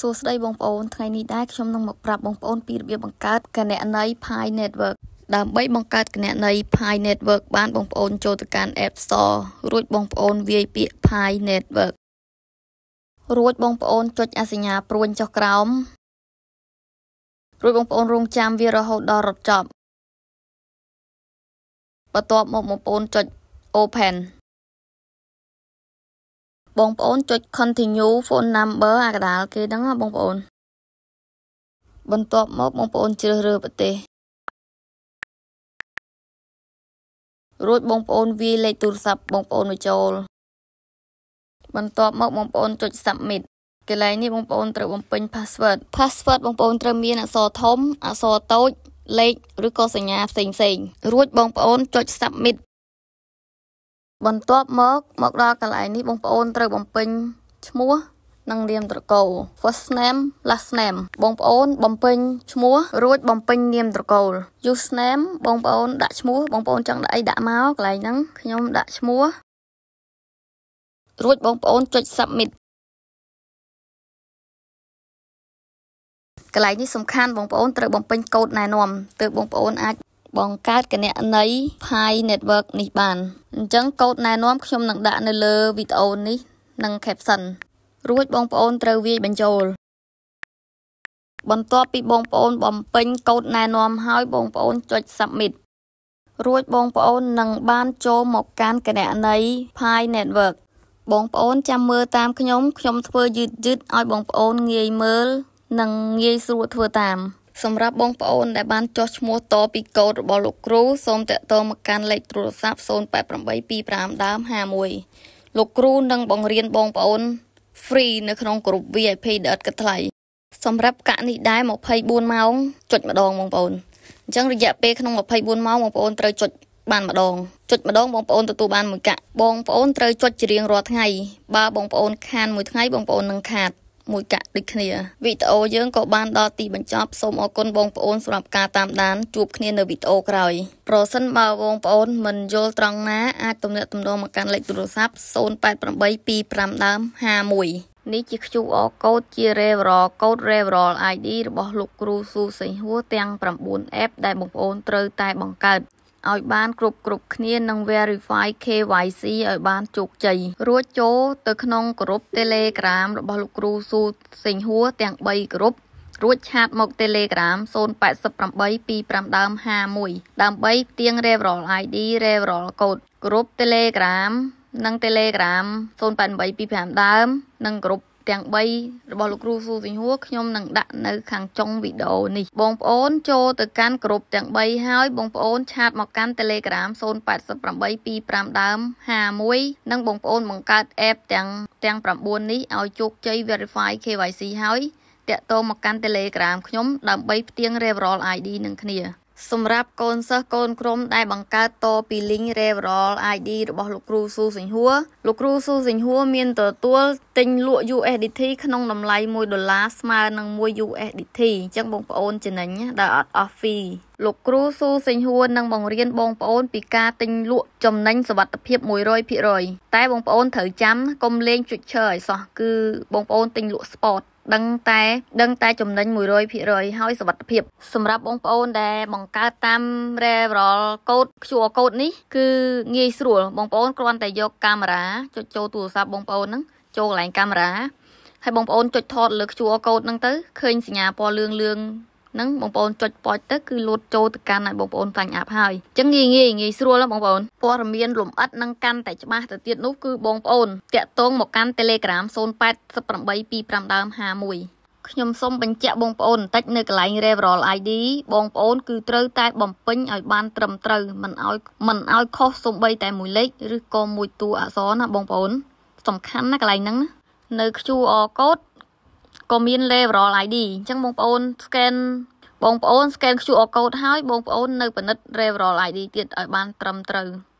សួស្តីបងប្អូនថ្ងៃនេះដែរខ្ញុំនឹងមកប្រាប់បងប្អូនពីរបៀបបង្កើតគណនី Pi Network ដើម្បីបង្កើតគណនី Pi Network បានបងប្អូនចូលទៅកាន់ App Store រួចបងប្អូនវាយពាក្យ Pi Network រួចបងប្អូនចុចអសញ្ញាព្រួញចុះក្រោមរួចបងប្អូនរងចាំវារហូតដល់រត់ចប់បន្ទាប់មកបងប្អូនចុច Open បងប្អូនចុច continue phone number អាកដាលគេហ្នឹងបងប្អូនបន្ទាប់មក បងប្អូនជ្រើសរើសប្រទេសរួចបងប្អូនវាយលេខទូរស័ព្ទបងប្អូនមកចូលបន្ទាប់មកបងប្អូនចុច submit កន្លែងនេះបងប្អូន ត្រូវបំពេញ password password បងប្អូនត្រូវមានអក្សរធំអក្សរតូចលេខឬក៏សញ្ញាផ្សេងផ្សេង រួចបងប្អូនចុច submit បន្ទាប់មកមកដល់កន្លែងនេះបងប្អូន ត្រូវបំពេញឈ្មោះនិង នាមត្រកូល first name last name បងប្អូនបំពេញឈ្មោះរួចបំពេញ នាមត្រកូល username បងប្អូនដាក់ឈ្មោះបងប្អូនចង់ដាក់អីដាក់មកកន្លែងហ្នឹងខ្ញុំដាក់ឈ្មោះរួចបងប្អូនចុច submit កន្លែងនេះសំខាន់បងប្អូនត្រូវបំពេញកូដណែនាំទើបបងប្អូនអាចបង្កើតគណនី Pi Network នេះបានអញ្ចឹងកូដណែនាំខ្ញុំនឹងដាក់នៅលើវីដេអូនេះនិង caption រួចបងប្អូនត្រូវវាយបញ្ចូលបន្ទាប់ពីបងប្អូនបំពេញកូដណែនាំហើយបងប្អូនចុច submit រួចបងប្អូននឹងបានចូលមកកាន់គណនី Pi Network បងប្អូនចាំមើលតាមខ្ញុំខ្ញុំធ្វើយឺតយឺតឲ្យបងប្អូនងាយមើលនិងងាយស្រួលធ្វើតាម។សម្រាប់បងប្អូនដែលបានចុះឈ្មោះតពីកូដរបស់លោកគ្រូសូមតាក់ទងមកកាន់លេខទូរស័ព្ទ08825ដើម51លោកគ្រូនឹងបង្រៀនបងប្អូន free នៅក្នុងក្រុម VIP ដែលឥតគិតថ្លៃសម្រាប់កាក់នេះដែរ24ម៉ោងចុចម្ដងបងប្អូនអញ្ចឹងរយៈពេលក្នុង24ម៉ោងបងប្អូនត្រូវចុចបានម្ដងចុចម្ដងបងប្អូនទទួលបានមួយកាក់បងប្អូនត្រូវចុចជារៀងរាល់ថ្ងៃបើបងប្អូន ខានមួយថ្ងៃបងប្អូននឹងខាត់មួយកាក់ដូចគ្នាវីដេអូយើងក៏បានដល់ទីបញ្ចប់សូមអរគុណបងប្អូនសម្រាប់ការតាមដានជួបគ្នានៅវីដេអូក្រោយប្រសិនបើបងប្អូនមិនយល់ត្រង់ណាអាចទំនាក់ទំនងមកកាន់លេខទូរស័ព្ទ088255ដើម51នេះជា QR code ជា referral code referral ID របស់លោកគ្រូស៊ូសេងហួរ ទាំង9 app ដែលបងប្អូនត្រូវតែបង្កើតឲ្យបានគ្រប់គ្រប់គ្នានិង verify KYC ឲ្យបានជោគជ័យរួចចូលទៅក្នុងក្រុម Telegram របស់លោកគ្រូស៊ូសេងហួរទាំង3ក្រុមរួចឆាតមក Telegram 08825ដើម51ដើម្បីផ្ទៀង referral ID referral code ក្រុម Telegram និង Telegram 08825ដើម និងក្រុមទាំង3របស់លោកគ្រូស៊ូសិង្ហួរខ្ញុំនឹងដាក់នៅខាងចុងវីដេអូនេះបងប្អូន ចូលទៅកាន់ក្រុមទាំង3ហើយបងប្អូន ឆាត មកកាន់ Telegram 08825ដើម51និងបងប្អូនបង្កើត app ទាំងទាំង9នេះឲ្យជោគជ័យ verify KYC ហើយតាក់ទងមកកាន់ Telegram ខ្ញុំ ដើម្បីផ្ទៀង referral ID នឹងគ្នាសម្រាប់កូនសិស្សកូនក្រុមដែលបង្កើតតពី link referral ID របស់លោកគ្រូស៊ូសិង្ហួរលោកគ្រូស៊ូសិង្ហួរមានទទួលទិញលក់ USDT ក្នុងតម្លៃ1ដុល្លារស្មើនឹង1 USDT អញ្ចឹងបងប្អូនចំណេញដល់អត់អស់ហ្វីលោកគ្រូស៊ូសិង្ហួរនឹងបង្រៀនបងប្អូនពីការទិញលក់ចំណេញសុវត្ថិភាព100%តែបងប្អូនត្រូវចាំកុំលេងជុចឆើឲ្យសោះគឺបងប្អូនទិញលក់ spot ដឹងតែដឹងតែចំណេញ100%ហើយសុវត្ថិភាពសម្រាប់បងប្អូនដែល បង្កើតតាម referral code QR code នេះ គឺងាយស្រួលបងប្អូនគ្រាន់តែយកកាមេរ៉ាចុចចូលទូរស័ព្ទបងប្អូនហ្នឹងចូលកន្លែងកាមេរ៉ាហើយបងប្អូនចុចថតលើ QR code ហ្នឹងទៅឃើញសញ្ញាពណ៌លឿងលឿងហ្នឹងបងប្អូនចុចប៉ោចទៅគឺលោតចូលទៅកាន់ឲ្យបងប្អូនចាញ់អាប់ហើយអញ្ចឹងងាយងាយងាយស្រួលណាបងប្អូនព័ត៌មានលម្អិតនឹងកាន់តែច្បាស់ទៅទៀតនោះគឺបងប្អូនតាក់ទងមកកាន់ Telegram 08825ដើម51ខ្ញុំសូមបញ្ជាក់បងប្អូនបន្តិចនៅកន្លែង Referral ID បងប្អូន គឺត្រូវតែបំពេញឲ្យបាន ត្រឹមត្រូវមិនឲ្យមិនឲ្យខុសសូម្បីតែមួយលេខឬក៏មួយតួអក្សរណាបងប្អូនសំខាន់ណាកន្លែងហ្នឹងណានៅ QR code ក៏មាន level ID អញ្ចឹងបងប្អូន scan បងប្អូន scan QR code ហើយបងប្អូននៅពិនិត្យ level ID ទៀតឲ្យបានត្រឹមត្រូវ។